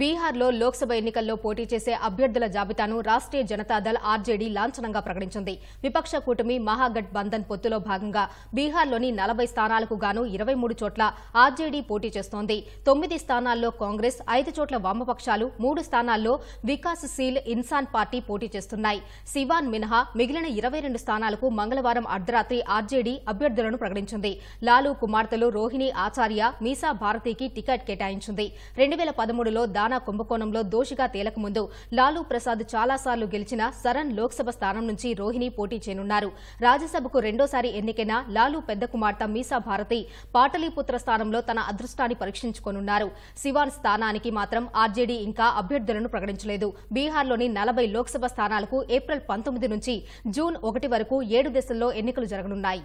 బీహార్లో లోక్సభ ఎన్నికల్లో పోటీ చేసే అభ్యర్థుల జాబితాను రాష్ట్రీయ జనతాదళ్ ఆర్జేడీ లాంఛనంగా ప్రకటించింది విపక్ష కూటమి మహాగట్ బంధన్ పొత్తులో భాగంగా బీహార్లోని నలభై స్థానాలకు గాను ఇరవై మూడు చోట్ల ఆర్జేడీ పోటీ చేస్తోంది తొమ్మిది స్థానాల్లో కాంగ్రెస్ ఐదు చోట్ల వామపక్షాలు మూడు స్థానాల్లో వికాసశీల్ ఇన్సాన్ పార్టీ పోటీ చేస్తున్నాయి సివాన్ మినహా మిగిలిన ఇరవై రెండు స్థానాలకు మంగళవారం అర్ధరాత్రి ఆర్జేడీ అభ్యర్థులను ప్రకటించింది లాలూ కుమార్తెలు రోహిణి ఆచార్య మీసా భారతికి టికెట్ కేటాయించింది రెండు వేల పదమూడులో దానా కుంభకోణంలో దోషిగా తేలకముందు లాలూ ప్రసాద్ చాలాసార్లు గెలిచిన సరన్ లోక్సభ స్థానం నుంచి రోహిణి పోటీ చేయనున్నారు రాజ్యసభకు రెండోసారి ఎన్నికైన లాలూ పెద్ద కుమార్తె మీసా భారతి పాటలీపుత్ర స్థానంలో తన అదృష్టాన్ని పరీక్షించుకోనున్నారు శివాన్ స్థానానికి మాత్రం ఆర్జేడీ ఇంకా అభ్యర్థులను ప్రకటించలేదు బీహార్లోని నలభై లోక్సభ స్థానాలకు ఏప్రిల్ పంతొమ్మిది నుంచి జూన్ ఒకటి వరకు ఏడు దశల్లో ఎన్నికలు జరగనున్నాయి